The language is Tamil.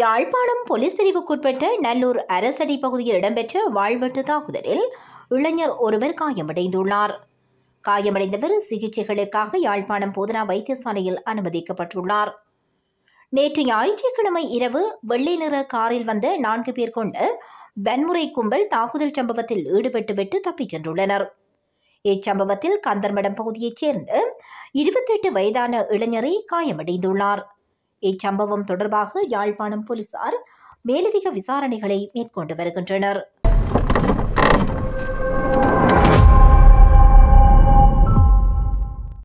யாழ்ப்பாணம் போலீஸ் பிரிவுக்குட்பட்ட நல்லூர் அரசடி பகுதியில் இடம்பெற்ற வாழ்வெட்டு தாக்குதலில் இளைஞர் ஒருவர் காயமடைந்துள்ளார் காயமடைந்தவர் சிகிச்சைகளுக்காக யாழ்ப்பாணம் போதனா வைத்தியசாலையில் அனுமதிக்கப்பட்டுள்ளார் நேற்று ஞாயிற்றுக்கிழமை இரவு வெள்ளை நிற காரில் வந்த நான்கு பேர் கொண்ட வன்முறை கும்பல் தாக்குதல் சம்பவத்தில் ஈடுபட்டுவிட்டு தப்பிச் சென்றுள்ளனர் இச்சம்பவத்தில் கந்தர்மடம் பகுதியைச் சேர்ந்த இருபத்தெட்டு வயதான இளைஞரை காயமடைந்துள்ளார் இச்சம்பவம் தொடர்பாக யாழ்ப்பாணம் போலீசார் மேலதிக விசாரணைகளை மேற்கொண்டு வருகின்றனர்